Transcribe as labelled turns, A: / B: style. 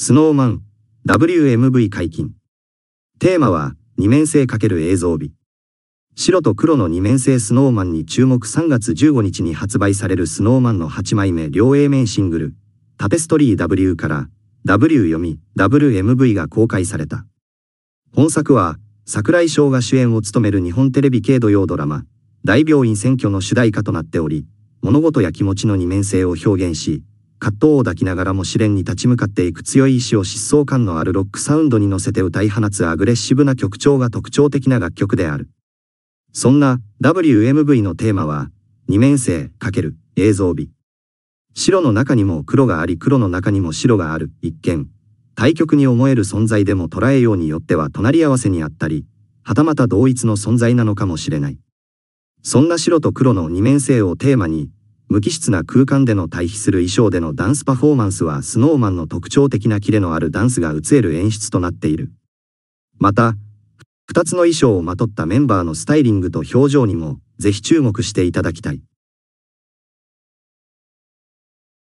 A: スノーマン WMV 解禁。テーマは二面性×映像美。白と黒の二面性スノーマンに注目3月15日に発売されるスノーマンの8枚目両 A 面シングル、タペストリー W から W 読み WMV が公開された。本作は桜井翔が主演を務める日本テレビ系土曜ドラマ、大病院選挙の主題歌となっており、物事や気持ちの二面性を表現し、葛藤を抱きながらも試練に立ち向かっていく強い意志を疾走感のあるロックサウンドに乗せて歌い放つアグレッシブな曲調が特徴的な楽曲である。そんな WMV のテーマは、二面性×映像美。白の中にも黒があり黒の中にも白がある、一見。対極に思える存在でも捉えようによっては隣り合わせにあったり、はたまた同一の存在なのかもしれない。そんな白と黒の二面性をテーマに、無機質な空間での対比する衣装でのダンスパフォーマンスはスノーマンの特徴的なキレのあるダンスが映える演出となっている。また、二つの衣装をまとったメンバーのスタイリングと表情にも、ぜひ注目していただきたい。